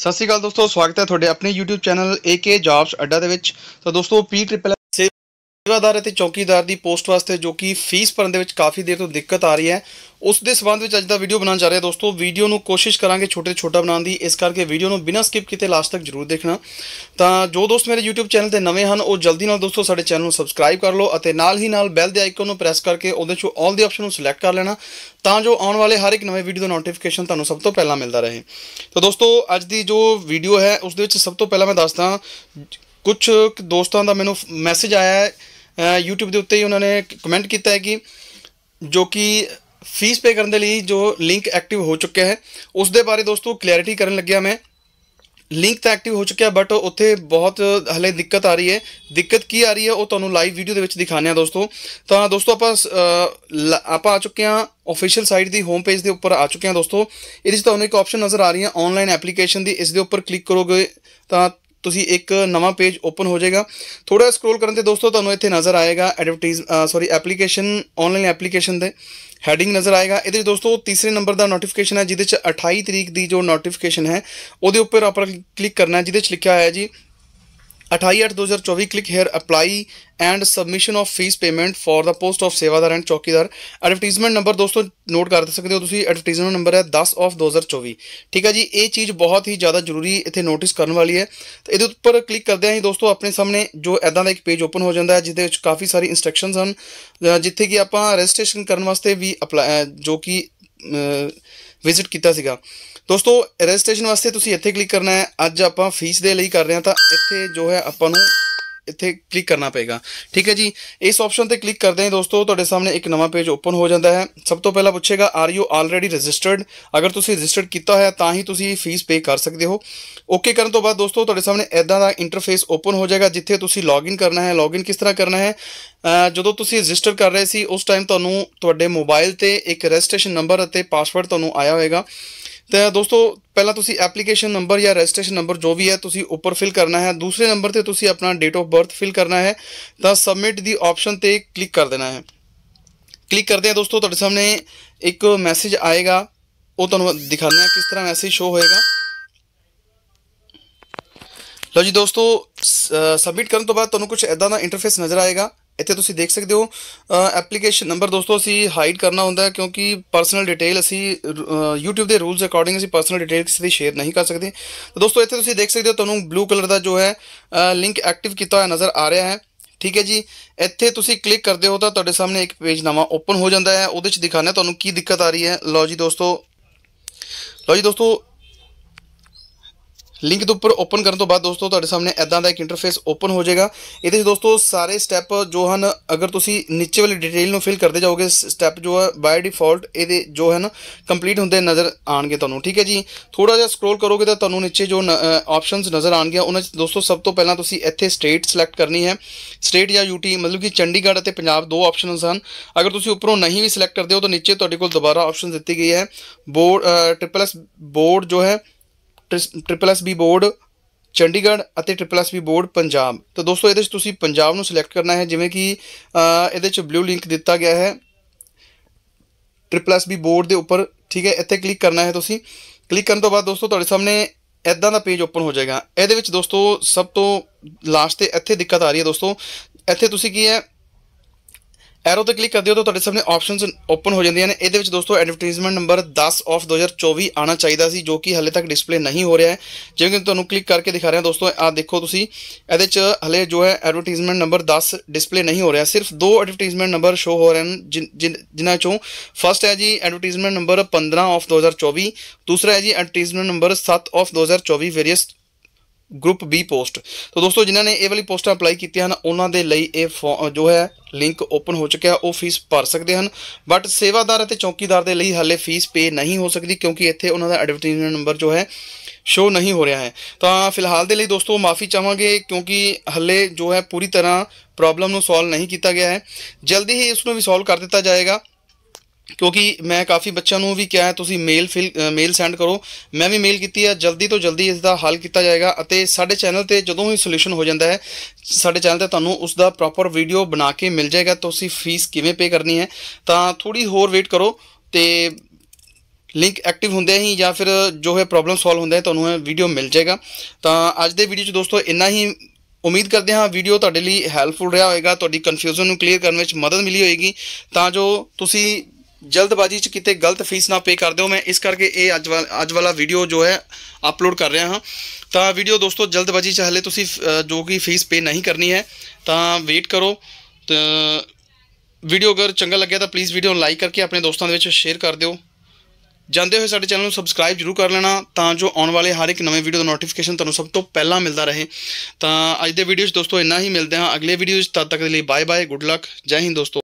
ਸਤਿ ਸ਼੍ਰੀ ਅਕਾਲ ਦੋਸਤੋ ਸਵਾਗਤ ਹੈ ਤੁਹਾਡੇ ਆਪਣੇ YouTube ਚੈਨਲ AK Jobs ਅੱਡਾ ਦੇ ਵਿੱਚ ਤਾਂ ਦੋਸਤੋ ਪੀ ਟ੍ਰਿਪਲ ਸੇਵਾਦਾਰ ਅਤੇ ਚੌਕੀਦਾਰ ਦੀ ਪੋਸਟ ਵਾਸਤੇ ਜੋ ਕਿ ਫੀਸ ਭਰਨ ਦੇ ਵਿੱਚ ਕਾਫੀ ਦੇਰ ਤੋਂ ਦਿੱਕਤ ਆ ਰਹੀ ਹੈ ਉਸ ਦੇ ਸੰਬੰਧ ਵਿੱਚ ਅੱਜ ਦਾ ਵੀਡੀਓ ਬਣਾਉਣ ਜਾ ਰਿਹਾ ਦੋਸਤੋ ਵੀਡੀਓ ਨੂੰ ਕੋਸ਼ਿਸ਼ ਕਰਾਂਗੇ ਛੋਟੇ ਛੋਟਾ ਬਣਾਉਣ ਦੀ ਇਸ ਕਰਕੇ ਵੀਡੀਓ ਨੂੰ ਬਿਨਾਂ ਸਕਿਪ ਕੀਤੇ ਲਾਸਟ ਤੱਕ ਜ਼ਰੂਰ ਦੇਖਣਾ ਤਾਂ ਜੋ ਦੋਸਤ ਮੇਰੇ YouTube ਚੈਨਲ ਤੇ ਨਵੇਂ ਹਨ ਉਹ ਜਲਦੀ ਨਾਲ ਦੋਸਤੋ ਸਾਡੇ ਚੈਨਲ ਨੂੰ ਸਬਸਕ੍ਰਾਈਬ ਕਰ ਲਓ ਅਤੇ ਨਾਲ ਹੀ ਨਾਲ ਬੈਲ ਦੇ ਆਈਕਨ ਨੂੰ ਪ੍ਰੈਸ ਕਰਕੇ ਉਹਦੇ ਚੋਂ ਆਲ ਦੀ ਆਪਸ਼ਨ ਨੂੰ ਸਿਲੈਕਟ ਕਰ ਲੈਣਾ ਤਾਂ ਜੋ ਆਉਣ ਵਾਲੇ ਹਰ ਇੱਕ ਨਵੇਂ ਵੀਡੀਓ ਦਾ ਨੋਟੀਫਿਕੇਸ਼ਨ ਤੁਹਾਨੂੰ ਸਭ ਤੋਂ ਪਹਿਲਾਂ ਮਿਲਦਾ ਰਹੇ ਤਾਂ ਦੋਸਤੋ ਅੱਜ ਦੀ ਜੋ ਵੀਡੀਓ ਹੈ ਉਸ ਦੇ ਵਿੱਚ ਸਭ ਤੋਂ ਪਹਿਲਾਂ ਮੈਂ ਦੱਸਦਾ ਕੁਝ ਦੋਸਤਾਂ ਦਾ ਮੈਨੂੰ ਮੈਸੇਜ ਆਇਆ ਹੈ YouTube ਦੇ ਉੱਤੇ ਹੀ ਉਹਨਾਂ ਨੇ ਕਮੈਂਟ ਕੀਤਾ ਹੈ ਕਿ ਜੋ ਕਿ ਫੀਸ ਪੇ ਕਰਨ ਦੇ ਲਈ ਜੋ ਲਿੰਕ ਐਕਟਿਵ ਹੋ ਚੁੱਕਿਆ ਹੈ ਉਸ ਦੇ ਬਾਰੇ ਦੋਸਤੋ ਕਲੈਰਿਟੀ ਕਰਨ ਲੱਗਿਆ ਮੈਂ ਲਿੰਕ ਤਾਂ ਐਕਟਿਵ ਹੋ ਚੁੱਕਿਆ ਬਟ ਉੱਥੇ ਬਹੁਤ ਹਲੇ ਦਿੱਕਤ ਆ ਰਹੀ ਹੈ ਦਿੱਕਤ ਕੀ ਆ ਰਹੀ ਹੈ ਉਹ ਤੁਹਾਨੂੰ ਲਾਈਵ ਵੀਡੀਓ ਦੇ ਵਿੱਚ ਦਿਖਾਣੇ ਆ ਦੋਸਤੋ ਤਾਂ ਦੋਸਤੋ ਆਪਾਂ ਆਪਾਂ ਆ ਚੁੱਕੇ ਆ ਅਫੀਸ਼ੀਅਲ ਸਾਈਟ ਦੀ ਹੋਮ ਪੇਜ ਦੇ ਉੱਪਰ ਆ ਚੁੱਕੇ ਆ ਦੋਸਤੋ ਇਹਦੇ ਵਿੱਚ ਤੁਹਾਨੂੰ ਇੱਕ ਆਪਸ਼ਨ ਨਜ਼ਰ ਆ ਰਹੀ ਹੈ ਆਨਲਾਈਨ ਐਪਲੀਕੇਸ਼ਨ ਦੀ ਇਸ ਦੇ ਉੱਪਰ ਕਲਿੱਕ ਕਰੋਗੇ ਤਾਂ ਤੁਸੀਂ ਇੱਕ ਨਵਾਂ ਪੇਜ ਓਪਨ ਹੋ ਜਾਏਗਾ ਥੋੜਾ ਸਕਰੋਲ ਕਰਨ ਤੇ ਦੋਸਤੋ ਤੁਹਾਨੂੰ ਇੱਥੇ ਨਜ਼ਰ ਆਏਗਾ advertise sorry application online application ਦੇ ਹੈਡਿੰਗ ਨਜ਼ਰ ਆਏਗਾ ਇਹਦੇ ਦੋਸਤੋ ਤੀਸਰੇ ਨੰਬਰ ਦਾ ਨੋਟੀਫਿਕੇਸ਼ਨ ਹੈ ਜਿਹਦੇ ਚ 28 ਤਰੀਕ ਦੀ ਜੋ ਨੋਟੀਫਿਕੇਸ਼ਨ ਹੈ ਉਹਦੇ ਉੱਪਰ ਆਪਾਂ ਕਲਿੱਕ ਕਰਨਾ ਹੈ ਜਿਹਦੇ ਚ ਲਿਖਿਆ ਹੋਇਆ ਹੈ ਜੀ 28/2024 click here apply and submission of fee payment for the post of sevadar and chowkidar advertisement number ਦੋਸਤੋ ਨੋਟ ਕਰ ਸਕਦੇ ਹੋ ਤੁਸੀਂ ਐਡਵਰਟਾਈਜ਼ਮੈਂਟ ਨੰਬਰ ਹੈ 10 ਆਫ 2024 ਠੀਕ ਹੈ ਜੀ ਇਹ ਚੀਜ਼ ਬਹੁਤ ਹੀ ਜ਼ਿਆਦਾ ਜ਼ਰੂਰੀ ਇੱਥੇ ਨੋਟਿਸ ਕਰਨ ਵਾਲੀ ਹੈ ਤੇ ਇਹਦੇ ਉੱਪਰ ਕਲਿੱਕ ਕਰਦੇ ਆਂ ਹਾਂ ਦੋਸਤੋ ਆਪਣੇ ਸਾਹਮਣੇ ਜੋ ਐਦਾਂ ਦਾ ਇੱਕ ਪੇਜ ਓਪਨ ਹੋ ਜਾਂਦਾ ਹੈ ਜਿਹਦੇ ਵਿੱਚ ਕਾਫੀ ਸਾਰੀ ਇਨਸਟਰਕਸ਼ਨਸ ਹਨ ਜਿੱਥੇ ਕਿ ਆਪਾਂ ਰਜਿਸਟ੍ਰੇਸ਼ਨ ਕਰਨ ਵਾਸਤੇ ਵੀ ਅਪਲਾਈ ਜੋ ਕਿ ਵਿਜ਼ਿਟ ਕੀਤਾ ਸੀਗਾ ਦੋਸਤੋ ਰਜਿਸਟ੍ਰੇਸ਼ਨ ਵਾਸਤੇ ਤੁਸੀਂ ਇੱਥੇ ਕਲਿੱਕ ਕਰਨਾ ਹੈ ਅੱਜ ਆਪਾਂ ਫੀਸ ਦੇ ਲਈ ਕਰ ਰਹੇ ਹਾਂ ਤਾਂ ਇੱਥੇ ਜੋ ਹੈ ਆਪਾਂ ਨੂੰ ਇੱਥੇ ਕਲਿੱਕ ਕਰਨਾ ਪਏਗਾ ਠੀਕ ਹੈ ਜੀ ਇਸ ਆਪਸ਼ਨ ਤੇ ਕਲਿੱਕ ਕਰਦੇ ਹਾਂ ਦੋਸਤੋ ਤੁਹਾਡੇ ਸਾਹਮਣੇ ਇੱਕ ਨਵਾਂ ਪੇਜ ਓਪਨ ਹੋ ਜਾਂਦਾ ਹੈ ਸਭ ਤੋਂ ਪਹਿਲਾਂ ਪੁੱਛੇਗਾ ਆਰ ਯੂ ਆਲਰੇਡੀ ਰਜਿਸਟਰਡ ਅਗਰ ਤੁਸੀਂ ਰਜਿਸਟਰਡ ਕੀਤਾ ਹੋਇਆ ਤਾਂ ਹੀ ਤੁਸੀਂ ਫੀਸ ਪੇ ਕਰ ਸਕਦੇ ਹੋ ਓਕੇ ਕਰਨ ਤੋਂ ਬਾਅਦ ਦੋਸਤੋ ਤੁਹਾਡੇ ਸਾਹਮਣੇ ਐਦਾਂ ਦਾ ਇੰਟਰਫੇਸ ਓਪਨ ਹੋ ਜਾਏਗਾ ਜਿੱਥੇ ਤੁਸੀਂ ਲੌਗਇਨ ਕਰਨਾ ਹੈ ਲੌਗਇਨ ਕਿਸ ਤਰ੍ਹਾਂ ਕਰਨਾ ਹੈ ਜਦੋਂ ਤੁਸੀਂ ਰਜਿਸਟਰ ਕਰ ਰਹੇ ਸੀ ਉਸ ਟਾਈਮ ਤੁਹਾਨੂੰ ਤੁਹਾਡੇ ਮੋਬਾਈਲ ਤੇ ਇੱਕ ਰਜਿਸਟ੍ਰੇਸ਼ਨ ਨੰਬਰ ਅਤੇ ਪਾਸਵਰਡ ਤੁਹਾਨੂੰ ਆਇਆ ਹੋਵੇਗਾ तो दोस्तों पहला एप्लीकेशन नंबर या रजिस्ट्रेशन नंबर जो भी है तुम उपर फिल करना है दूसरे नंबर से तुम अपना डेट ऑफ बर्थ फिल करना है तो सबमिट की ऑप्शन पर क्लिक कर देना है क्लिक करते हैं दोस्तों थोड़े सामने एक मैसेज आएगा वो तुम दिखाने किस तरह मैसेज शो होएगा लो जी दोस्तों सबमिट करने तो बाद तो कुछ इदा का इंटरफेस नज़र आएगा ਇੱਥੇ ਤੁਸੀਂ ਦੇਖ ਸਕਦੇ ਹੋ ਐਪਲੀਕੇਸ਼ਨ ਨੰਬਰ ਦੋਸਤੋ ਅਸੀਂ ਹਾਈਡ ਕਰਨਾ ਹੁੰਦਾ ਹੈ ਕਿਉਂਕਿ ਪਰਸਨਲ ਡਿਟੇਲ ਅਸੀਂ YouTube ਦੇ ਰੂਲਸ ਅਕੋਰਡਿੰਗ ਅਸੀਂ ਪਰਸਨਲ ਡਿਟੇਲ ਕਿਸੇ ਦੀ ਸ਼ੇਅਰ ਨਹੀਂ ਕਰ ਸਕਦੇ ਤਾਂ ਦੋਸਤੋ ਇੱਥੇ ਤੁਸੀਂ ਦੇਖ ਸਕਦੇ ਹੋ ਤੁਹਾਨੂੰ ਬਲੂ ਕਲਰ ਦਾ ਜੋ ਹੈ ਲਿੰਕ ਐਕਟਿਵ ਕੀਤਾ ਹੋਇਆ ਨਜ਼ਰ ਆ ਰਿਹਾ ਹੈ ਠੀਕ ਹੈ ਜੀ ਇੱਥੇ ਤੁਸੀਂ ਕਲਿੱਕ ਕਰਦੇ ਹੋ ਤਾਂ ਤੁਹਾਡੇ ਸਾਹਮਣੇ ਇੱਕ ਪੇਜ ਨਵਾਂ ਓਪਨ ਹੋ ਜਾਂਦਾ ਹੈ ਉਹਦੇ ਵਿੱਚ ਦਿਖਾਣਾ ਤੁਹਾਨੂੰ ਕੀ ਦਿੱਕਤ ਆ ਰਹੀ ਹੈ ਲਓ ਜੀ ਦੋਸਤੋ ਲਓ ਜੀ ਦੋਸਤੋ ਲਿੰਕ ਦੇ ਉੱਪਰ ਓਪਨ ਕਰਨ ਤੋਂ ਬਾਅਦ ਦੋਸਤੋ ਤੁਹਾਡੇ ਸਾਹਮਣੇ ਐਦਾਂ ਦਾ ਇੱਕ ਇੰਟਰਫੇਸ ਓਪਨ ਹੋ ਜਾਏਗਾ ਇਹਦੇ ਵਿੱਚ ਦੋਸਤੋ ਸਾਰੇ ਸਟੈਪ ਜੋ ਹਨ ਅਗਰ ਤੁਸੀਂ ਨੀਚੇ ਵਾਲੀ ਡਿਟੇਲ ਨੂੰ ਫਿਲ ਕਰਦੇ ਜਾਓਗੇ ਸਟੈਪ ਜੋ ਹੈ ਬਾਈ ਡਿਫਾਲਟ ਇਹਦੇ ਜੋ ਹਨ ਕੰਪਲੀਟ ਹੁੰਦੇ ਨਜ਼ਰ ਆਣਗੇ ਤੁਹਾਨੂੰ ਠੀਕ ਹੈ ਜੀ ਥੋੜਾ ਜਿਹਾ ਸਕਰੋਲ ਕਰੋਗੇ ਤਾਂ ਤੁਹਾਨੂੰ ਨੀਚੇ ਜੋ ਆਪਸ਼ਨਸ ਨਜ਼ਰ ਆਣਗੇ ਉਹਨਾਂ ਵਿੱਚ ਦੋਸਤੋ ਸਭ ਤੋਂ ਪਹਿਲਾਂ ਤੁਸੀਂ ਇੱਥੇ ਸਟੇਟ ਸਿਲੈਕਟ ਕਰਨੀ ਹੈ ਸਟੇਟ ਜਾਂ ਯੂਟੀ ਮਤਲਬ ਕਿ ਚੰਡੀਗੜ੍ਹ ਅਤੇ ਪੰਜਾਬ ਦੋ ਆਪਸ਼ਨਸ ਹਨ ਅਗਰ ਤੁਸੀਂ ਉੱਪਰੋਂ ਨਹੀਂ ਵੀ ਸਿਲੈਕਟ ਕਰਦੇ ਹੋ ਤਾਂ ਨੀਚੇ ਤੁਹਾਡੇ ਕੋਲ ਦੁਬਾਰਾ ਆਪਸ਼ਨ ਦਿੱਤੀ ਗਈ ਹੈ ਬੋਰਡ ਟ੍ਰਿਪਲ ਐਸ ਬੋਰਡ ਜੋ ਹੈ triple S B board Chandigarh ਅਤੇ triple S B board Punjab ਤਾਂ ਦੋਸਤੋ ਇਹਦੇ ਵਿੱਚ ਤੁਸੀਂ ਪੰਜਾਬ ਨੂੰ ਸਿਲੈਕਟ ਕਰਨਾ ਹੈ ਜਿਵੇਂ ਕਿ ਇਹਦੇ ਵਿੱਚ ਬਲੂ ਲਿੰਕ ਦਿੱਤਾ ਗਿਆ ਹੈ ਟ੍ਰਿਪਲ ਐਸ ਬੀ ਬੋਰਡ ਦੇ ਉੱਪਰ ਠੀਕ ਹੈ ਇੱਥੇ ਕਲਿੱਕ ਕਰਨਾ ਹੈ ਤੁਸੀਂ ਕਲਿੱਕ ਕਰਨ ਤੋਂ ਬਾਅਦ ਦੋਸਤੋ ਤੁਹਾਡੇ ਸਾਹਮਣੇ ਇਦਾਂ ਦਾ ਪੇਜ ਓਪਨ ਹੋ ਜਾਏਗਾ ਇਹਦੇ ਵਿੱਚ ਦੋਸਤੋ ਸਭ ਤੋਂ ਲਾਸਟ ਤੇ ਇੱਥੇ ਦਿੱਕਤ ਆ ਰਹੀ ਹੈ ਦੋਸਤੋ ਇੱਥੇ ਤੁਸੀਂ ਕੀ ਹੈ ਐਰੋ ਤੇ ਕਲਿੱਕ ਕਰਦੇ ਹੋ ਤਾਂ ਤੁਹਾਡੇ ਸਾਹਮਣੇ ਆਪਸ਼ਨਸ ਓਪਨ ਹੋ ਜਾਂਦੀਆਂ ਨੇ ਇਹਦੇ ਵਿੱਚ ਦੋਸਤੋ ਐਡਵਰਟਾਈਜ਼ਮੈਂਟ ਨੰਬਰ 10 ਆਫ 2024 ਆਣਾ ਚਾਹੀਦਾ ਸੀ ਜੋ ਕਿ ਹਲੇ ਤੱਕ ਡਿਸਪਲੇ ਨਹੀਂ ਹੋ ਰਿਹਾ ਹੈ ਜਿਵੇਂ ਕਿ ਤੁਹਾਨੂੰ ਕਲਿੱਕ ਕਰਕੇ ਦਿਖਾ ਰਿਹਾ ਦੋਸਤੋ ਆ ਦੇਖੋ ਤੁਸੀਂ ਇਹਦੇ ਚ ਹਲੇ ਜੋ ਹੈ ਐਡਵਰਟਾਈਜ਼ਮੈਂਟ ਨੰਬਰ 10 ਡਿਸਪਲੇ ਨਹੀਂ ਹੋ ਰਿਹਾ ਸਿਰਫ ਦੋ ਐਡਵਰਟਾਈਜ਼ਮੈਂਟ ਨੰਬਰ ਸ਼ੋ ਹੋ ਰਹੇ ਹਨ ਜਿਨ੍ਹਾਂ ਚੋਂ ਫਸਟ ਹੈ ਜੀ ਐਡਵਰਟਾਈਜ਼ਮੈਂਟ ਨੰਬਰ 15 ਆਫ 2024 ਦੂਸਰਾ ਹੈ ਜੀ advertisement number 7 of 2024 various group B post ਤਾਂ ਦੋਸਤੋ ਜਿਨ੍ਹਾਂ ਨੇ ਇਹ ਵਾਲੀ ਪੋਸਟਾਂ ਅਪਲਾਈ ਕੀਤੀਆਂ ਹਨ ਉਹਨਾਂ ਦੇ ਲਈ ਇਹ ਜੋ ਹੈ ਲਿੰਕ ਓਪਨ ਹੋ ਚੁੱਕਿਆ ਉਹ ਫੀਸ ਭਰ ਸਕਦੇ ਹਨ ਬਟ ਸੇਵਾਦਾਰ ਅਤੇ ਚੌਕੀਦਾਰ ਦੇ ਲਈ ਹਾਲੇ ਫੀਸ ਪੇ ਨਹੀਂ ਹੋ ਸਕਦੀ ਕਿਉਂਕਿ ਇੱਥੇ ਉਹਨਾਂ ਦਾ ਐਡਵਰਟਾਈਜ਼ਮੈਂਟ ਨੰਬਰ ਜੋ ਹੈ ਸ਼ੋ ਨਹੀਂ ਹੋ ਰਿਹਾ ਹੈ ਤਾਂ ਫਿਲਹਾਲ ਦੇ ਲਈ ਦੋਸਤੋ ਮਾਫੀ ਚਾਹਾਂਗੇ ਕਿਉਂਕਿ ਹੱਲੇ ਜੋ ਹੈ ਪੂਰੀ ਤਰ੍ਹਾਂ ਪ੍ਰੋਬਲਮ ਨੂੰ ਸੋਲਵ ਨਹੀਂ ਕੀਤਾ ਗਿਆ ਹੈ ਜਲਦੀ ਹੀ ਇਸ ਨੂੰ ਵੀ ਸੋਲਵ ਕਰ ਦਿੱਤਾ ਜਾਏਗਾ ਕਿਉਂਕਿ ਮੈਂ ਕਾਫੀ ਬੱਚਿਆਂ ਨੂੰ ਵੀ ਕਿਹਾ ਹੈ ਤੁਸੀਂ ਮੇਲ ਮੇਲ ਸੈਂਡ ਕਰੋ ਮੈਂ ਵੀ ਮੇਲ ਕੀਤੀ ਹੈ ਜਲਦੀ ਤੋਂ ਜਲਦੀ ਇਸ ਦਾ ਹੱਲ ਕੀਤਾ ਜਾਏਗਾ ਅਤੇ ਸਾਡੇ ਚੈਨਲ ਤੇ ਜਦੋਂ ਹੀ ਸੋਲੂਸ਼ਨ ਹੋ ਜਾਂਦਾ ਹੈ ਸਾਡੇ ਚੈਨਲ ਤੇ ਤੁਹਾਨੂੰ ਉਸ ਦਾ ਪ੍ਰੋਪਰ ਵੀਡੀਓ ਬਣਾ ਕੇ ਮਿਲ ਜਾਏਗਾ ਤੁਸੀਂ ਫੀਸ ਕਿਵੇਂ ਪੇ ਕਰਨੀ ਹੈ ਤਾਂ ਥੋੜੀ ਹੋਰ ਵੇਟ ਕਰੋ ਤੇ ਲਿੰਕ ਐਕਟਿਵ ਹੁੰਦੇ ਹੀ ਜਾਂ ਫਿਰ ਜੋ ਹੈ ਪ੍ਰੋਬਲਮ ਸੋਲਵ ਹੁੰਦਾ ਹੈ ਤੁਹਾਨੂੰ ਇਹ ਵੀਡੀਓ ਮਿਲ ਜਾਏਗਾ ਤਾਂ ਅੱਜ ਦੇ ਵੀਡੀਓ ਚ ਦੋਸਤੋ ਇੰਨਾ ਹੀ ਉਮੀਦ ਕਰਦੇ ਹਾਂ ਵੀਡੀਓ ਤੁਹਾਡੇ ਲਈ ਹੈਲਪਫੁਲ ਰਿਹਾ ਹੋਵੇਗਾ ਤੁਹਾਡੀ ਕਨਫਿਊਜ਼ਨ ਨੂੰ ਕਲੀਅਰ ਕਰਨ ਵਿੱਚ ਮਦਦ ਮਿਲੀ ਹੋਵੇਗੀ ਤਾਂ ਜੋ ਤੁਸੀਂ ਜਲਦਬਾਜ਼ੀ 'ਚ ਕਿਤੇ ਗਲਤ ਫੀਸ ਨਾ ਪੇ ਕਰ ਦਿਓ ਮੈਂ ਇਸ ਕਰਕੇ ਇਹ ਅੱਜ ਅੱਜ ਵਾਲਾ ਵੀਡੀਓ ਜੋ ਹੈ ਅਪਲੋਡ ਕਰ ਰਿਹਾ ਹਾਂ ਤਾਂ ਵੀਡੀਓ ਦੋਸਤੋ ਜਲਦਬਾਜ਼ੀ 'ਚ ਹਲੇ ਤੁਸੀਂ ਜੋ ਕਿ ਫੀਸ ਪੇ ਨਹੀਂ ਕਰਨੀ ਹੈ ਤਾਂ ਵੇਟ ਕਰੋ ਤਾਂ ਵੀਡੀਓ ਅਗਰ ਚੰਗਾ ਲੱਗਿਆ ਤਾਂ ਪਲੀਜ਼ ਵੀਡੀਓ ਨੂੰ ਲਾਈਕ ਕਰਕੇ ਆਪਣੇ ਦੋਸਤਾਂ ਦੇ ਵਿੱਚ ਸ਼ੇਅਰ ਕਰ ਦਿਓ ਜਾਂਦੇ ਹੋਏ ਸਾਡੇ ਚੈਨਲ ਨੂੰ ਸਬਸਕ੍ਰਾਈਬ ਜਰੂਰ ਕਰ ਲੈਣਾ ਤਾਂ ਜੋ ਆਉਣ ਵਾਲੇ ਹਰ ਇੱਕ ਨਵੇਂ ਵੀਡੀਓ ਦਾ ਨੋਟੀਫਿਕੇਸ਼ਨ ਤੁਹਾਨੂੰ ਸਭ ਤੋਂ ਪਹਿਲਾਂ ਮਿਲਦਾ ਰਹੇ ਤਾਂ ਅੱਜ ਦੇ ਵੀਡੀਓ 'ਚ ਦੋਸਤੋ ਇੰਨਾ ਹੀ ਮਿਲਦੇ ਹਾਂ ਅਗਲੇ ਵੀਡੀਓ 'ਚ ਤਦ ਤੱਕ ਦੇ ਲਈ ਬਾਏ ਬਾਏ ਗੁੱਡ ਲੱਕ ਜੈ ਹਿੰਦ ਦੋਸਤੋ